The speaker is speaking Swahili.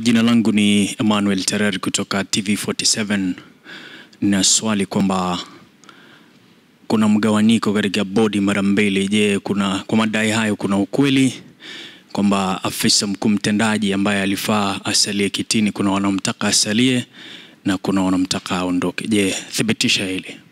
Jina langu ni Emmanuel Terer kutoka TV47 na swali kwamba kuna mgawanyiko katika bodi mara mbili. Je, kuna kwa madai hayo kuna ukweli kwamba afisa mkuu mtendaji ambaye alifaa asalie kitini, kuna wanaomtaka asalie na kuna wanaomtaka aondoke? Je, thibitisha hili.